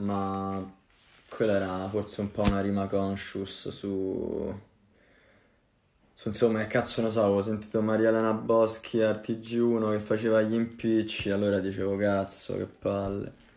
ma quella era forse un po' una rima conscious su... su insomma, cazzo non so, ho sentito Maria Elena Boschi a RTG1 che faceva gli impicci, allora dicevo cazzo, che palle.